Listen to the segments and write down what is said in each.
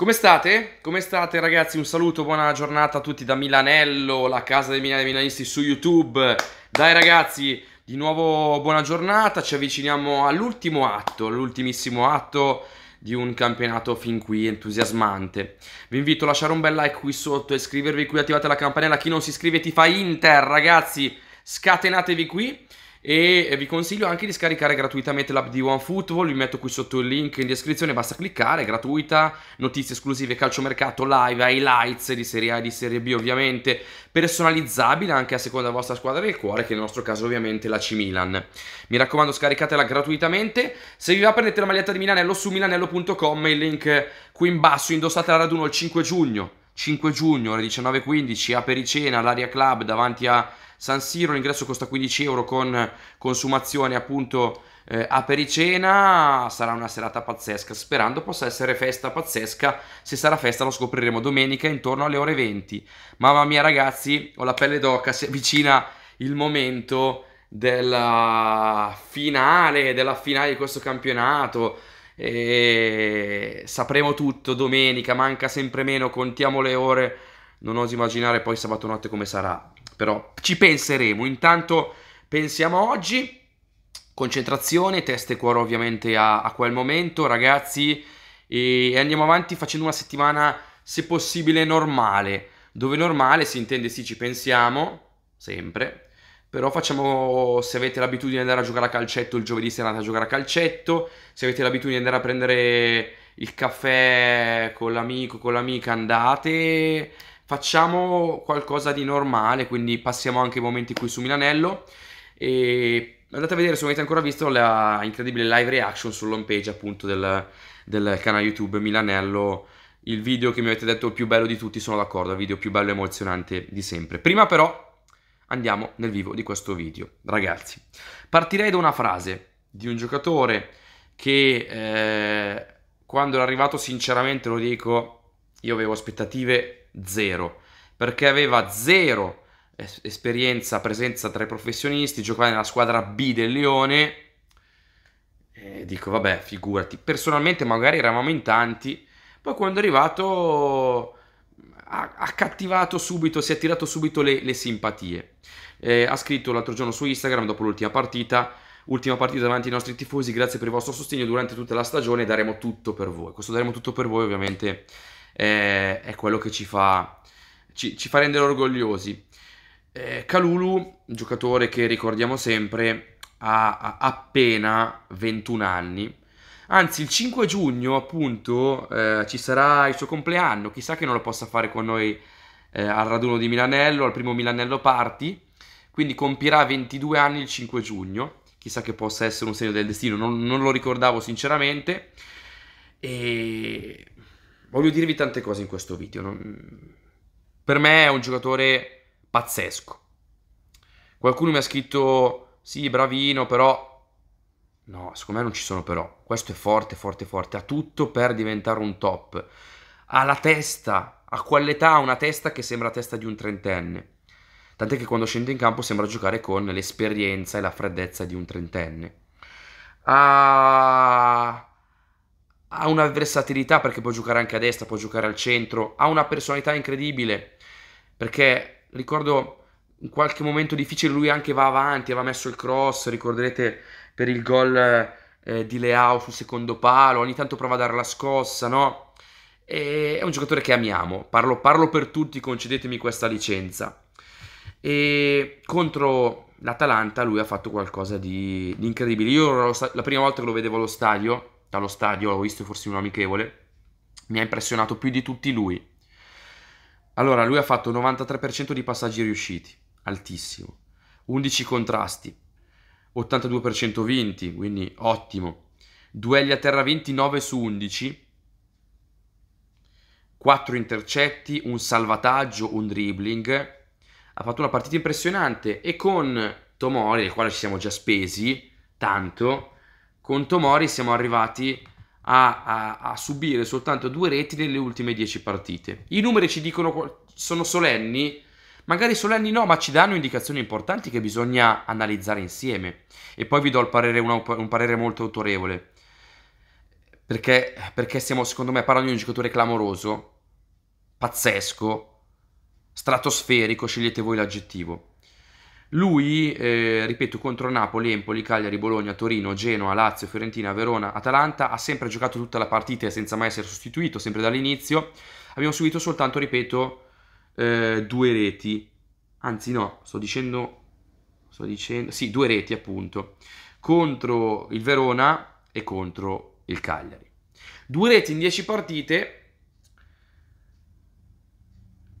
Come state? Come state ragazzi? Un saluto, buona giornata a tutti da Milanello, la casa dei Milanisti su YouTube. Dai ragazzi, di nuovo buona giornata, ci avviciniamo all'ultimo atto, all'ultimissimo atto di un campionato fin qui entusiasmante. Vi invito a lasciare un bel like qui sotto, iscrivervi qui, attivate la campanella, chi non si iscrive ti fa Inter ragazzi, scatenatevi qui e eh, vi consiglio anche di scaricare gratuitamente l'app di OneFootball, vi metto qui sotto il link in descrizione, basta cliccare, è gratuita, notizie esclusive, calciomercato, live, highlights di Serie A e di Serie B ovviamente, personalizzabile anche a seconda della vostra squadra del cuore, che nel nostro caso ovviamente è la C Milan. Mi raccomando scaricatela gratuitamente, se vi va prendete la maglietta di Milanello su milanello.com, il link qui in basso, indossatela al raduno il 5 giugno, 5 giugno alle 19.15 a Pericena all'Aria Club davanti a San Siro, l'ingresso costa 15 euro con consumazione appunto eh, a Pericena, sarà una serata pazzesca, sperando possa essere festa pazzesca, se sarà festa lo scopriremo domenica intorno alle ore 20. Mamma mia ragazzi, ho la pelle d'oca, si avvicina il momento della finale, della finale di questo campionato e sapremo tutto domenica, manca sempre meno, contiamo le ore. Non oso immaginare poi sabato notte come sarà, però ci penseremo. Intanto pensiamo oggi, concentrazione, testa e cuore ovviamente a, a quel momento, ragazzi, e andiamo avanti facendo una settimana, se possibile, normale. Dove normale si intende sì, ci pensiamo, sempre, però facciamo, se avete l'abitudine di andare a giocare a calcetto il giovedì sera andate a giocare a calcetto, se avete l'abitudine di andare a prendere il caffè con l'amico, con l'amica, andate, facciamo qualcosa di normale, quindi passiamo anche i momenti qui su Milanello e andate a vedere se non avete ancora visto la incredibile live reaction sull'home page appunto del, del canale YouTube Milanello il video che mi avete detto più bello di tutti, sono d'accordo, il video più bello e emozionante di sempre. Prima però andiamo nel vivo di questo video. Ragazzi, partirei da una frase di un giocatore che eh, quando è arrivato sinceramente lo dico, io avevo aspettative zero, perché aveva zero esperienza, presenza tra i professionisti, giocava nella squadra B del Lione, E dico, vabbè, figurati. Personalmente magari eravamo in tanti, poi quando è arrivato ha, cattivato subito, si è attirato subito le, le simpatie. Eh, ha scritto l'altro giorno su Instagram, dopo l'ultima partita, ultima partita davanti ai nostri tifosi, grazie per il vostro sostegno durante tutta la stagione, daremo tutto per voi. Questo daremo tutto per voi ovviamente eh, è quello che ci fa, ci, ci fa rendere orgogliosi. Eh, Calulu, giocatore che ricordiamo sempre, ha appena 21 anni, Anzi, il 5 giugno, appunto, eh, ci sarà il suo compleanno. Chissà che non lo possa fare con noi eh, al raduno di Milanello, al primo Milanello Party. Quindi compirà 22 anni il 5 giugno. Chissà che possa essere un segno del destino, non, non lo ricordavo sinceramente. E voglio dirvi tante cose in questo video. Non... Per me è un giocatore pazzesco. Qualcuno mi ha scritto: Sì, bravino, però No, secondo me non ci sono però. Questo è forte, forte, forte. Ha tutto per diventare un top. Ha la testa, a quell'età ha una testa che sembra testa di un trentenne. Tant'è che quando scende in campo sembra giocare con l'esperienza e la freddezza di un trentenne. Ha ha una versatilità perché può giocare anche a destra, può giocare al centro, ha una personalità incredibile perché ricordo in qualche momento difficile lui anche va avanti, aveva messo il cross, ricorderete per il gol eh, di Leao sul secondo palo, ogni tanto prova a dare la scossa, no? E è un giocatore che amiamo, parlo, parlo per tutti, concedetemi questa licenza. E contro l'Atalanta lui ha fatto qualcosa di, di incredibile. Io la prima volta che lo vedevo allo stadio, dallo stadio, ho visto forse un amichevole, mi ha impressionato più di tutti lui. Allora, lui ha fatto 93% di passaggi riusciti, altissimo. 11 contrasti, 82% vinti, quindi ottimo. Duelli a terra vinti 9 su 11, 4 intercetti, un salvataggio, un dribbling. Ha fatto una partita impressionante e con Tomori, il quale ci siamo già spesi tanto, con Tomori siamo arrivati a, a, a subire soltanto due reti nelle ultime 10 partite. I numeri ci dicono sono solenni, Magari solenni no, ma ci danno indicazioni importanti che bisogna analizzare insieme. E poi vi do parere, un, un parere molto autorevole. Perché, perché siamo, secondo me, parlando di un giocatore clamoroso, pazzesco, stratosferico, scegliete voi l'aggettivo. Lui, eh, ripeto, contro Napoli, Empoli, Cagliari, Bologna, Torino, Genoa, Lazio, Fiorentina, Verona, Atalanta, ha sempre giocato tutta la partita senza mai essere sostituito, sempre dall'inizio. Abbiamo subito soltanto, ripeto, eh, due reti, anzi no, sto dicendo, sto dicendo, sì, due reti appunto, contro il Verona e contro il Cagliari. Due reti in dieci partite eh,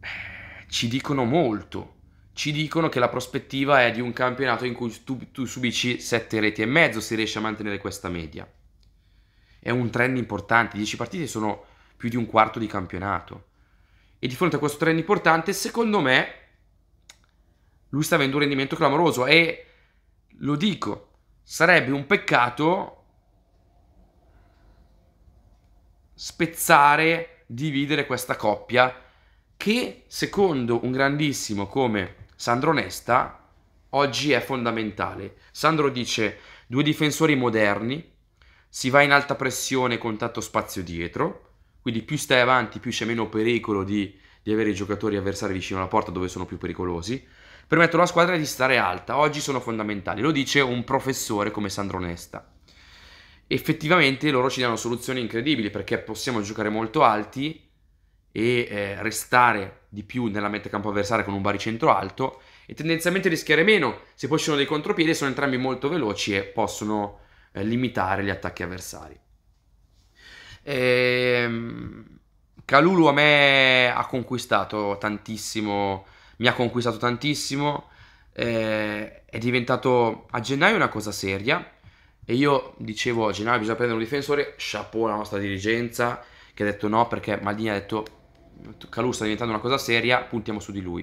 ci dicono molto, ci dicono che la prospettiva è di un campionato in cui tu, tu subisci sette reti e mezzo se riesci a mantenere questa media. È un trend importante, Dieci partite sono più di un quarto di campionato e di fronte a questo trend importante, secondo me lui sta avendo un rendimento clamoroso e lo dico, sarebbe un peccato spezzare, dividere questa coppia che secondo un grandissimo come Sandro Nesta oggi è fondamentale. Sandro dice due difensori moderni, si va in alta pressione con tanto spazio dietro, quindi più stai avanti, più c'è meno pericolo di, di avere i giocatori avversari vicino alla porta dove sono più pericolosi. Permettono alla squadra di stare alta. Oggi sono fondamentali, lo dice un professore come Sandro Nesta. Effettivamente loro ci danno soluzioni incredibili perché possiamo giocare molto alti e eh, restare di più nella metà campo avversaria con un baricentro alto e tendenzialmente rischiare meno. Se poi ci sono dei contropiedi sono entrambi molto veloci e possono eh, limitare gli attacchi avversari. Ehm, Calulu a me ha conquistato tantissimo, mi ha conquistato tantissimo, eh, è diventato a gennaio una cosa seria e io dicevo a gennaio bisogna prendere un difensore, chapeau alla nostra dirigenza che ha detto no perché Maldini ha detto Calulu sta diventando una cosa seria, puntiamo su di lui.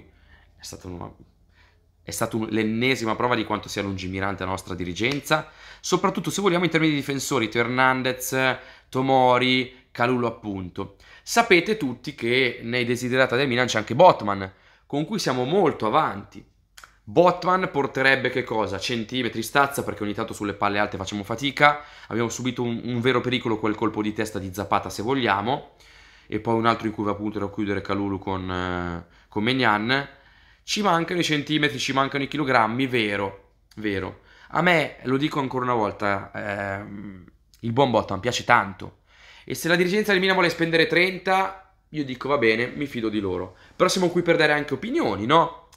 È stata, una, è stata un, l'ennesima prova di quanto sia lungimirante la nostra dirigenza, soprattutto se vogliamo in termini di difensori, Hernandez Tomori, Calulu appunto. Sapete tutti che nei desiderata del Milan c'è anche Botman, con cui siamo molto avanti. Botman porterebbe che cosa? Centimetri stazza perché ogni tanto sulle palle alte facciamo fatica, abbiamo subito un, un vero pericolo quel colpo di testa di Zapata se vogliamo, e poi un altro in cui va appunto a chiudere Calulu con, eh, con Megnan. Ci mancano i centimetri, ci mancano i chilogrammi, vero, vero. A me, lo dico ancora una volta, ehm, il buon Bottom piace tanto. E se la dirigenza del Milan vuole spendere 30, io dico va bene, mi fido di loro. Però siamo qui per dare anche opinioni, no?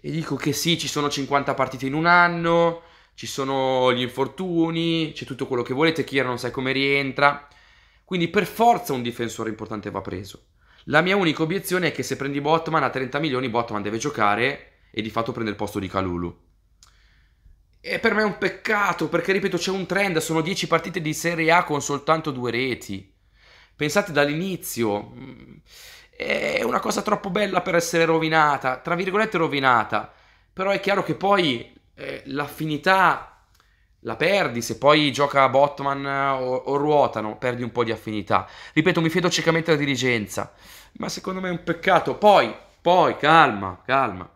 E dico che sì, ci sono 50 partite in un anno, ci sono gli infortuni, c'è tutto quello che volete, Chiara non sai come rientra. Quindi per forza un difensore importante va preso. La mia unica obiezione è che se prendi Botman a 30 milioni, Botman deve giocare e di fatto prende il posto di Calulu. E per me è un peccato, perché ripeto, c'è un trend, sono 10 partite di Serie A con soltanto due reti. Pensate dall'inizio, mm, è una cosa troppo bella per essere rovinata, tra virgolette rovinata, però è chiaro che poi eh, l'affinità la perdi, se poi gioca Botman eh, o, o, ruotano, perdi un po' di affinità. Ripeto, mi fido ciecamente alla dirigenza, ma secondo me è un peccato. Poi, poi, calma, calma.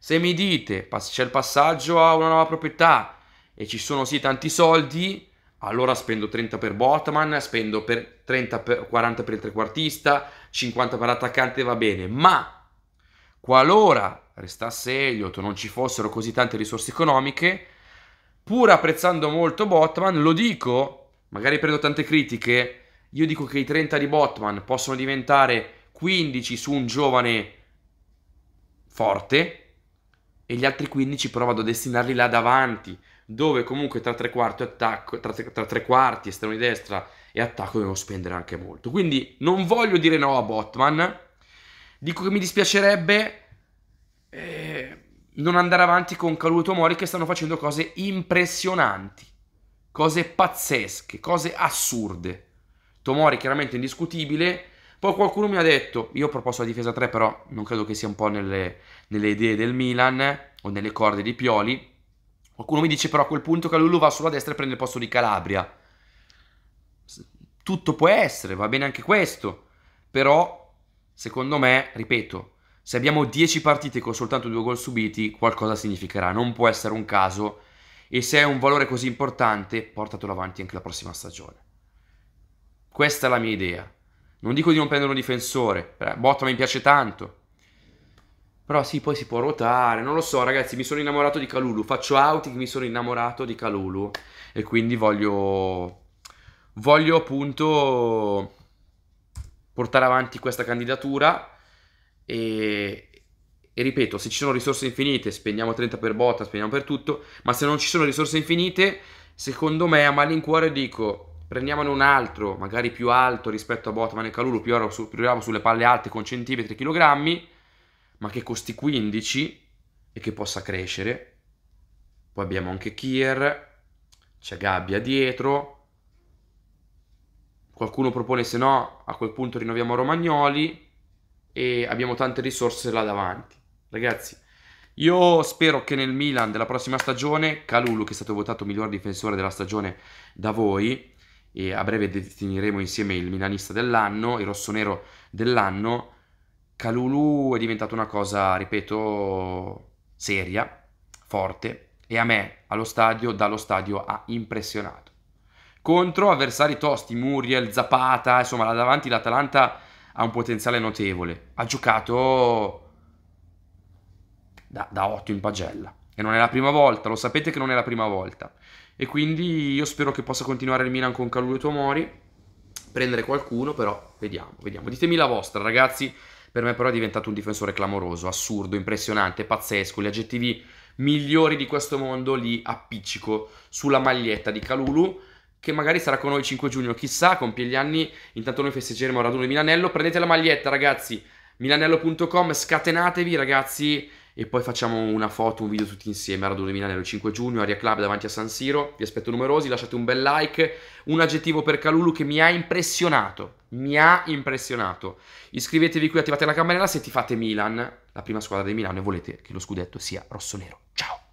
Se mi dite c'è il passaggio a una nuova proprietà e ci sono sì tanti soldi, allora spendo 30 per Botman, spendo per 30 per, 40 per il trequartista, 50 per l'attaccante va bene, ma qualora restasse Elliot non ci fossero così tante risorse economiche, pur apprezzando molto Botman, lo dico, magari prendo tante critiche, io dico che i 30 di Botman possono diventare 15 su un giovane forte, e gli altri 15 però vado a destinarli là davanti, dove comunque tra tre quarti, attacco, tra, tre, tra tre quarti esterno di destra e attacco devo spendere anche molto. Quindi non voglio dire no a Botman, dico che mi dispiacerebbe eh, non andare avanti con Calulu Mori che stanno facendo cose impressionanti, cose pazzesche, cose assurde. Tomori chiaramente indiscutibile, poi qualcuno mi ha detto, io ho proposto la difesa 3 però non credo che sia un po' nelle, nelle idee del Milan o nelle corde di Pioli. Qualcuno mi dice però a quel punto che Calulu va sulla destra e prende il posto di Calabria. Tutto può essere, va bene anche questo, però secondo me, ripeto, se abbiamo 10 partite con soltanto due gol subiti, qualcosa significherà, non può essere un caso e se è un valore così importante, portatelo avanti anche la prossima stagione. Questa è la mia idea. Non dico di non prendere un difensore, Botta mi piace tanto. Però sì, poi si può ruotare, non lo so ragazzi, mi sono innamorato di Calulu, faccio outing, mi sono innamorato di Calulu e quindi voglio, voglio appunto portare avanti questa candidatura e, e ripeto, se ci sono risorse infinite, spendiamo 30 per botta, spendiamo per tutto, ma se non ci sono risorse infinite, secondo me a malincuore dico prendiamone un altro, magari più alto rispetto a Botman e Calulu, più ora su, sulle palle alte con centimetri e chilogrammi, ma che costi 15 e che possa crescere. Poi abbiamo anche Kier, c'è Gabbia dietro. Qualcuno propone se no, a quel punto rinnoviamo Romagnoli e abbiamo tante risorse là davanti. Ragazzi, io spero che nel Milan della prossima stagione, Calulu che è stato votato miglior difensore della stagione da voi, e a breve definiremo insieme il milanista dell'anno, il rossonero dell'anno, Calulu è diventata una cosa, ripeto, seria, forte e a me, allo stadio, dallo stadio ha impressionato. Contro avversari tosti, Muriel, Zapata, insomma là davanti l'Atalanta ha un potenziale notevole. Ha giocato da, da 8 in pagella. E non è la prima volta, lo sapete che non è la prima volta. E quindi io spero che possa continuare il Milan con Calulu e Tomori. Prendere qualcuno, però vediamo, vediamo. Ditemi la vostra, ragazzi. Per me però è diventato un difensore clamoroso, assurdo, impressionante, pazzesco. Gli aggettivi migliori di questo mondo li appiccico sulla maglietta di Calulu che magari sarà con noi il 5 giugno, chissà, compie gli anni, intanto noi festeggeremo il raduno di Milanello, prendete la maglietta ragazzi, milanello.com, scatenatevi ragazzi, e poi facciamo una foto, un video tutti insieme a Radone Milanello 5 giugno, Aria Club davanti a San Siro, vi aspetto numerosi, lasciate un bel like, un aggettivo per Calulu che mi ha impressionato, mi ha impressionato. Iscrivetevi qui, attivate la campanella se ti fate Milan, la prima squadra di Milano e volete che lo scudetto sia rosso-nero. Ciao!